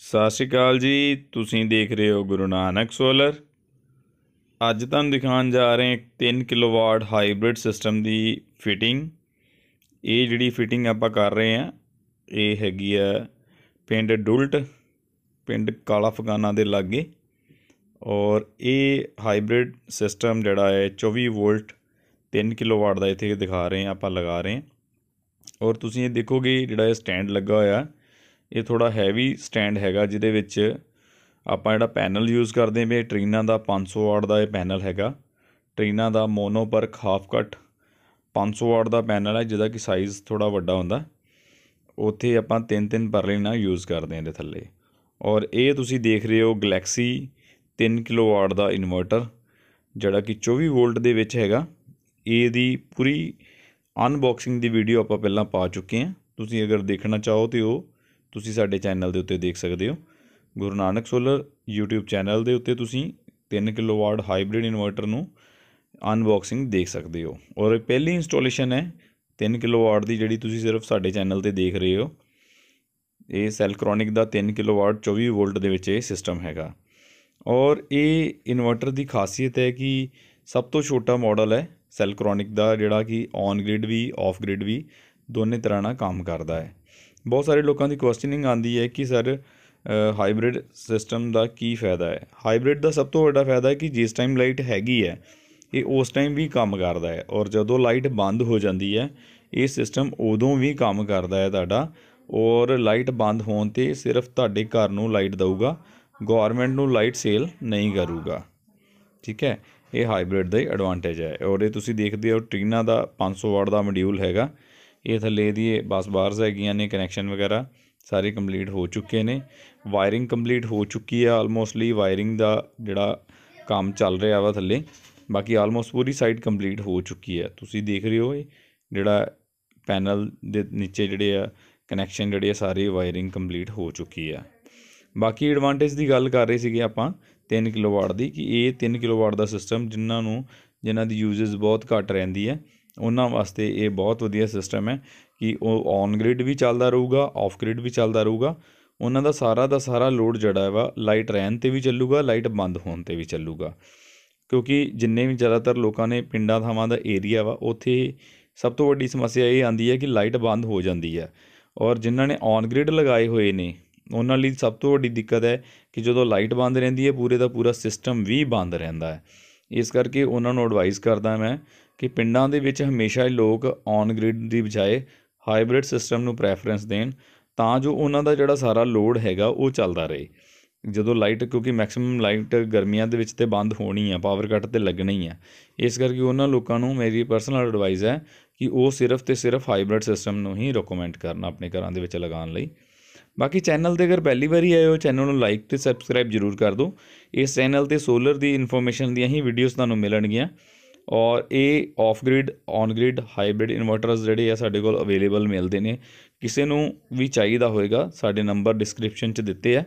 ਸਤਿ ਸ਼੍ਰੀ ਅਕਾਲ ਜੀ ਤੁਸੀਂ ਦੇਖ ਰਹੇ ਹੋ ਗੁਰੂ ਨਾਨਕ ਸੋਲਰ ਅੱਜ ਤੁਹਾਨੂੰ ਦਿਖਾਉਣ ਜਾ ਰਹੇ ਹਾਂ 3 ਕਿਲੋਵਾਟ ਹਾਈਬ੍ਰਿਡ ਸਿਸਟਮ ਦੀ ਫਿਟਿੰਗ ਇਹ ਜਿਹੜੀ ਫਿਟਿੰਗ ਆਪਾਂ ਕਰ ਰਹੇ ਹਾਂ ਇਹ ਹੈਗੀ ਆ ਪਿੰਡ ਡੁਲਟ ਪਿੰਡ ਕਾਲਾ ਫਗਾਨਾ ਦੇ ਲਾਗੇ ਔਰ ਇਹ ਹਾਈਬ੍ਰਿਡ ਸਿਸਟਮ ਜਿਹੜਾ ਹੈ 24 ਵੋਲਟ 3 ਕਿਲੋਵਾਟ ਦਾ ਇੱਥੇ ਦਿਖਾ ਰਹੇ ਹਾਂ ਆਪਾਂ ਲਗਾ ਰਹੇ ਹਾਂ ਔਰ ਤੁਸੀਂ ਇਹ ਦੇਖੋਗੇ ਜਿਹੜਾ ਇਹ ਸਟੈਂਡ ਲੱਗਾ ਹੋਇਆ ਇਹ ਥੋੜਾ ਹੈਵੀ ਸਟੈਂਡ ਹੈਗਾ ਜਿਹਦੇ ਵਿੱਚ ਆਪਾਂ ਜਿਹੜਾ ਪੈਨਲ ਯੂਜ਼ ਕਰਦੇ ਇਹ ਟ੍ਰੀਨਾ ਦਾ 500 ਵਾਟ ਦਾ ਇਹ ਪੈਨਲ ਹੈਗਾ ਟ੍ਰੀਨਾ ਦਾ ਮੋਨੋਪਰਕ ਹਾਫ ਕਟ 500 ਵਾਟ ਦਾ ਪੈਨਲ ਹੈ ਜਿਹਦਾ ਕਿ ਸਾਈਜ਼ ਥੋੜਾ ਵੱਡਾ ਹੁੰਦਾ ਉੱਥੇ ਆਪਾਂ ਤਿੰਨ ਤਿੰਨ ਪਰਲੇਨਾ ਯੂਜ਼ ਕਰਦੇ ਹਾਂ ਇਹਦੇ ਥੱਲੇ ਔਰ ਇਹ ਤੁਸੀਂ ਦੇਖ ਰਹੇ ਹੋ ਗੈਲੈਕਸੀ 3 ਕਿਲੋਵਾਟ ਦਾ ਇਨਵਰਟਰ ਜਿਹੜਾ ਕਿ 24 ਵੋਲਟ ਦੇ ਵਿੱਚ ਹੈਗਾ ਇਹ ਦੀ ਪੂਰੀ ਅਨਬਾਕਸਿੰਗ ਦੀ ਵੀਡੀਓ ਆਪਾਂ ਪਹਿਲਾਂ ਪਾ ਚੁੱਕੇ ਹਾਂ ਤੁਸੀਂ ਅਗਰ ਦੇਖਣਾ ਚਾਹੋ ਤੇ ਉਹ ਤੁਸੀਂ ਸਾਡੇ ਚੈਨਲ ਦੇ ਉੱਤੇ ਦੇਖ ਸਕਦੇ ਹੋ Guru Nanak solar YouTube channel ਦੇ ਉੱਤੇ ਤੁਸੀਂ 3 ਕਿਲੋਵਾਟ ਹਾਈਬ੍ਰਿਡ ਇਨਵਰਟਰ ਨੂੰ ਅਨਬਾਕਸਿੰਗ ਦੇਖ ਸਕਦੇ ਹੋ ਔਰ ਇਹ ਪਹਿਲੀ ਇੰਸਟਾਲੇਸ਼ਨ ਹੈ 3 ਕਿਲੋਵਾਟ ਦੀ ਜਿਹੜੀ ਤੁਸੀਂ ਸਿਰਫ ਸਾਡੇ ਚੈਨਲ ਤੇ ਦੇਖ ਰਹੇ ਹੋ ਇਹ ਸੈਲਕ੍ਰੋਨਿਕ ਦਾ 3 ਕਿਲੋਵਾਟ 24 ਵੋਲਟ ਦੇ ਵਿੱਚ ਇਹ ਸਿਸਟਮ ਹੈਗਾ ਔਰ ਇਹ ਇਨਵਰਟਰ ਦੀ ਖਾਸੀਅਤ ਹੈ ਕਿ ਸਭ ਤੋਂ ਛੋਟਾ ਮਾਡਲ ਹੈ ਸੈਲਕ੍ਰੋਨਿਕ ਦਾ ਜਿਹੜਾ ਕਿ ਔਨ ਗ੍ਰਿਡ ਵੀ ਆਫ ਗ੍ਰਿਡ ਵੀ ਦੋਨੇ ਤਰ੍ਹਾਂ ਨਾਲ ਕੰਮ ਕਰਦਾ ਹੈ ਬਹੁਤ ਸਾਰੇ ਲੋਕਾਂ ਦੀ ਕੁਐਸਚਨਿੰਗ ਆਂਦੀ ਹੈ ਕਿ ਸਰ ਹਾਈਬ੍ਰਿਡ ਸਿਸਟਮ ਦਾ ਕੀ ਫਾਇਦਾ ਹੈ ਹਾਈਬ੍ਰਿਡ ਦਾ ਸਭ ਤੋਂ ਵੱਡਾ ਫਾਇਦਾ ਹੈ ਕਿ ਜਿਸ ਟਾਈਮ ਲਾਈਟ ਹੈਗੀ ਹੈ ਇਹ ਉਸ ਟਾਈਮ ਵੀ ਕੰਮ ਕਰਦਾ ਹੈ ਔਰ ਜਦੋਂ ਲਾਈਟ ਬੰਦ ਹੋ ਜਾਂਦੀ ਹੈ ਇਹ ਸਿਸਟਮ ਉਦੋਂ ਵੀ ਕੰਮ ਕਰਦਾ ਹੈ ਤੁਹਾਡਾ ਔਰ ਲਾਈਟ ਬੰਦ ਹੋਣ ਤੇ ਸਿਰਫ ਤੁਹਾਡੇ ਘਰ ਨੂੰ ਲਾਈਟ ਦਊਗਾ ਗਵਰਨਮੈਂਟ ਨੂੰ ਲਾਈਟ ਸੇਲ ਨਹੀਂ ਕਰੂਗਾ ਠੀਕ ਹੈ ਇਹ ਹਾਈਬ੍ਰਿਡ ਦਾ ਹੀ ਐਡਵਾਂਟੇਜ ਹੈ ਔਰ ਇਹ ਤੁਸੀਂ ਦੇਖਦੇ ਹੋ ਟ੍ਰੀਨਾ ਦਾ 500 ਵਾਟ ਦਾ ਮੋਡਿਊਲ ਹੈਗਾ ਇਹ ਥੱਲੇ ਦੀ ਬਸ ਬਾਰਸ ਹੈਗੀਆਂ ਨੇ ਕਨੈਕਸ਼ਨ ਵਗੈਰਾ ਸਾਰੇ ਕੰਪਲੀਟ ਹੋ ਚੁੱਕੇ ਨੇ ਵਾਇਰਿੰਗ ਕੰਪਲੀਟ ਹੋ ਚੁੱਕੀ ਹੈ ਆਲਮੋਸਟਲੀ ਵਾਇਰਿੰਗ ਦਾ ਜਿਹੜਾ ਕੰਮ ਚੱਲ ਰਿਹਾ ਵਾ ਥੱਲੇ ਬਾਕੀ ਆਲਮੋਸਟ ਪੂਰੀ ਸਾਈਡ ਕੰਪਲੀਟ ਹੋ ਚੁੱਕੀ ਹੈ ਤੁਸੀਂ ਦੇਖ ਰਹੇ ਹੋ ਜਿਹੜਾ ਪੈਨਲ ਦੇ ਨੀਚੇ ਜਿਹੜੇ ਆ ਕਨੈਕਸ਼ਨ ਜਿਹੜੇ ਆ ਸਾਰੇ ਵਾਇਰਿੰਗ ਕੰਪਲੀਟ ਹੋ ਚੁੱਕੀ ਆ ਬਾਕੀ ਐਡਵਾਂਟੇਜ ਦੀ ਗੱਲ ਕਰ ਰਹੇ ਸੀਗੇ ਆਪਾਂ 3 ਕਿਲੋਵਾਟ ਦੀ ਕਿ ਇਹ 3 ਕਿਲੋਵਾਟ ਦਾ ਸਿਸਟਮ ਜਿਨ੍ਹਾਂ ਨੂੰ ਜਿਨ੍ਹਾਂ ਦੀ ਯੂਜਸ ਬਹੁਤ ਘੱਟ ਰਹਿੰਦੀ ਹੈ ਉਹਨਾਂ ਵਾਸਤੇ ਇਹ ਬਹੁਤ ਵਧੀਆ ਸਿਸਟਮ ਹੈ ਕਿ ਉਹ ਔਨ ਗ੍ਰਿਡ ਵੀ ਚੱਲਦਾ ਰਹੂਗਾ ਆਫ ਗ੍ਰਿਡ ਵੀ ਚੱਲਦਾ ਰਹੂਗਾ ਉਹਨਾਂ ਦਾ ਸਾਰਾ ਦਾ ਸਾਰਾ ਲੋਡ ਜਿਹੜਾ ਵਾ ਲਾਈਟ ਰਹਿਣ ਤੇ ਵੀ ਚੱਲੂਗਾ ਲਾਈਟ ਬੰਦ ਹੋਣ ਤੇ ਵੀ ਚੱਲੂਗਾ ਕਿਉਂਕਿ ਜਿੰਨੇ ਵੀ ਜ਼ਿਆਦਾਤਰ ਲੋਕਾਂ ਨੇ ਪਿੰਡਾਂ ਥਾਵਾਂ ਦਾ ਏਰੀਆ ਵਾ ਉੱਥੇ ਸਭ ਤੋਂ ਵੱਡੀ ਸਮੱਸਿਆ ਇਹ ਆਂਦੀ ਹੈ ਕਿ ਲਾਈਟ ਬੰਦ ਹੋ ਜਾਂਦੀ ਹੈ ਔਰ ਜਿਨ੍ਹਾਂ ਨੇ ਔਨ ਗ੍ਰਿਡ ਲਗਾਏ ਹੋਏ ਨੇ ਉਹਨਾਂ ਲਈ ਸਭ ਤੋਂ ਵੱਡੀ ਦਿੱਕਤ ਹੈ ਕਿ ਜਦੋਂ ਲਾਈਟ ਬੰਦ ਰਹਿੰਦੀ ਹੈ ਪੂਰੇ ਦਾ ਪੂਰਾ ਸਿਸਟਮ ਵੀ ਬੰਦ ਰਹਿੰਦਾ ਹੈ ਇਸ ਕਰਕੇ ਉਹਨਾਂ ਨੂੰ ਐਡਵਾਈਸ ਕਰਦਾ ਮੈਂ ਕਿ ਪਿੰਡਾਂ ਦੇ ਵਿੱਚ ਹਮੇਸ਼ਾ ਹੀ ਲੋਕ ਔਨ ਗ੍ਰਿਡ ਦੀ ਬਜਾਏ ਹਾਈਬ੍ਰਿਡ ਸਿਸਟਮ ਨੂੰ ਪ੍ਰੈਫਰੈਂਸ ਦੇਣ ਤਾਂ ਜੋ ਉਹਨਾਂ ਦਾ ਜਿਹੜਾ ਸਾਰਾ ਲੋਡ ਹੈਗਾ ਉਹ ਚੱਲਦਾ ਰਹੇ ਜਦੋਂ ਲਾਈਟ ਕਿਉਂਕਿ ਮੈਕਸਿਮਮ ਲਾਈਟ ਗਰਮੀਆਂ ਦੇ ਵਿੱਚ ਤੇ ਬੰਦ ਹੋਣੀ ਆ ਪਾਵਰ ਕੱਟ ਤੇ ਲੱਗਣਾ ਹੀ ਆ ਇਸ ਕਰਕੇ ਉਹਨਾਂ ਲੋਕਾਂ ਨੂੰ ਮੇਰੀ ਪਰਸਨਲ ਐਡਵਾਈਸ ਹੈ ਕਿ ਉਹ ਸਿਰਫ ਤੇ ਸਿਰਫ ਹਾਈਬ੍ਰਿਡ ਸਿਸਟਮ ਨੂੰ ਹੀ ਰეკਮੈਂਡ ਕਰਨ ਆਪਣੇ ਘਰਾਂ ਦੇ ਵਿੱਚ ਲਗਾਉਣ ਲਈ ਬਾਕੀ ਚੈਨਲ ਤੇ ਅਗਰ ਪਹਿਲੀ ਵਾਰੀ ਆਏ ਹੋ ਚੈਨਲ ਨੂੰ ਲਾਈਕ ਤੇ ਸਬਸਕ੍ਰਾਈਬ ਜਰੂਰ ਕਰ ਦਿਓ ਇਸ ਚੈਨਲ ਤੇ ਸੋਲਰ ਦੀ ਇਨਫੋਰਮੇਸ਼ਨ ਦੀਆਂ ਹੀ ਵੀਡੀਓਜ਼ ਤੁਹਾਨੂੰ ਮਿਲਣਗੀਆਂ ਔਰ ਇਹ off grid on grid hybrid inverters ਜਿਹੜੇ ਆ ਸਾਡੇ ਕੋਲ ਅਵੇਲੇਬਲ ਮਿਲਦੇ ਨੇ ਕਿਸੇ ਨੂੰ ਵੀ ਚਾਹੀਦਾ ਹੋਵੇਗਾ ਸਾਡੇ ਨੰਬਰ ਡਿਸਕ੍ਰਿਪਸ਼ਨ 'ਚ ਦਿੱਤੇ ਆ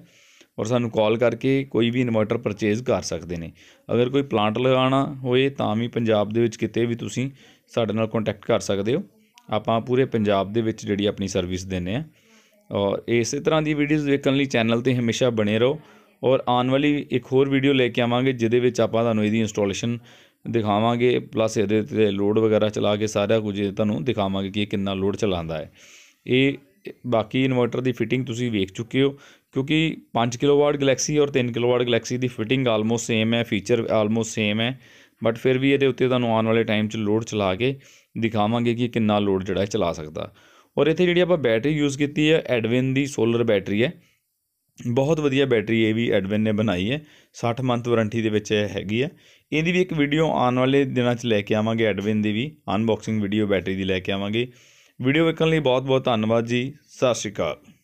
ਔਰ ਸਾਨੂੰ ਕਾਲ ਕਰਕੇ ਕੋਈ ਵੀ ਇਨਵਰਟਰ ਪਰਚੇਜ਼ ਕਰ ਸਕਦੇ ਨੇ ਅਗਰ ਕੋਈ ਪਲਾਂਟ ਲਗਾਉਣਾ ਹੋਏ ਤਾਂ ਵੀ ਪੰਜਾਬ ਦੇ ਵਿੱਚ ਕਿਤੇ ਵੀ ਤੁਸੀਂ ਸਾਡੇ ਨਾਲ ਕੰਟੈਕਟ ਕਰ ਸਕਦੇ ਹੋ ਆਪਾਂ ਪੂਰੇ ਪੰਜਾਬ ਦੇ ਵਿੱਚ ਜਿਹੜੀ ਆਪਣੀ ਸਰਵਿਸ ਦਿੰਨੇ ਆ ਔਰ ਇਸੇ ਤਰ੍ਹਾਂ ਦੀ ਵੀਡੀਓਜ਼ ਦੇਖਣ ਲਈ ਚੈਨਲ ਤੇ ਹਮੇਸ਼ਾ ਬਣੇ ਰਹੋ ਔਰ ਆਉਣ ਵਾਲੀ ਇੱਕ ਹੋਰ ਵੀਡੀਓ ਲੈ ਕੇ ਆਵਾਂਗੇ ਜਿਹਦੇ ਵਿੱਚ ਆਪਾਂ ਤੁਹਾਨੂੰ ਇਹਦੀ ਇੰਸਟਾਲੇਸ਼ਨ ਦਿਖਾਵਾਂਗੇ ਪਲੱਸ ਇਹਦੇ ਤੇ ਲੋਡ ਵਗੈਰਾ ਚਲਾ ਕੇ ਸਾਰਾ ਕੁਝ ਤੁਹਾਨੂੰ ਦਿਖਾਵਾਂਗੇ ਕਿ ਇਹ ਕਿੰਨਾ ਲੋਡ ਚਲਾਉਂਦਾ ਹੈ ਇਹ ਬਾਕੀ ਇਨਵਰਟਰ ਦੀ ਫਿਟਿੰਗ ਤੁਸੀਂ ਵੇਖ ਚੁੱਕੇ ਹੋ ਕਿਉਂਕਿ 5 ਕਿਲੋਵਾਟ ਗੈਲੈਕਸੀ ਔਰ 3 ਕਿਲੋਵਾਟ ਗੈਲੈਕਸੀ ਦੀ ਫਿਟਿੰਗ ਆਲਮੋਸਟ ਸੇਮ ਹੈ ਫੀਚਰ ਆਲਮੋਸਟ ਸੇਮ ਹੈ ਬਟ ਫਿਰ ਵੀ ਇਹਦੇ ਉੱਤੇ ਤੁਹਾਨੂੰ ਆਉਣ ਵਾਲੇ ਟਾਈਮ 'ਚ ਲੋਡ ਚਲਾ ਕੇ ਦਿਖਾਵਾਂਗੇ ਕਿ ਕਿੰਨਾ ਲੋਡ ਜਿਹੜਾ ਚਲਾ ਸਕਦਾ ਔਰ ਇੱਥੇ ਜਿਹੜੀ ਆਪਾਂ ਬੈਟਰੀ ਯੂਜ਼ ਕੀਤੀ ਹੈ ਐਡਵਿਨ ਦੀ ਸੋਲਰ ਬੈਟਰੀ ਹੈ ਬਹੁਤ ਵਧੀਆ ਬੈਟਰੀ ਇਹ ਵੀ ਐਡਵਨ ਨੇ ਬਣਾਈ ਹੈ 60 ਮੰਥ ਵਾਰੰਟੀ ਦੇ ਵਿੱਚ ਇਹ ਹੈਗੀ ਹੈ ਇਹਦੀ ਵੀ ਇੱਕ ਵੀਡੀਓ ਆਉਣ ਵਾਲੇ ਦਿਨਾਂ 'ਚ ਲੈ ਕੇ ਆਵਾਂਗੇ ਐਡਵਨ ਦੀ ਵੀ ਅਨਬਾਕਸਿੰਗ ਵੀਡੀਓ ਬੈਟਰੀ ਦੀ ਲੈ ਕੇ ਆਵਾਂਗੇ ਵੀਡੀਓ ਵੇਖਣ ਲਈ ਬਹੁਤ ਬਹੁਤ ਧੰਨਵਾਦ ਜੀ ਸਤਿ ਸ਼੍ਰੀ ਅਕਾਲ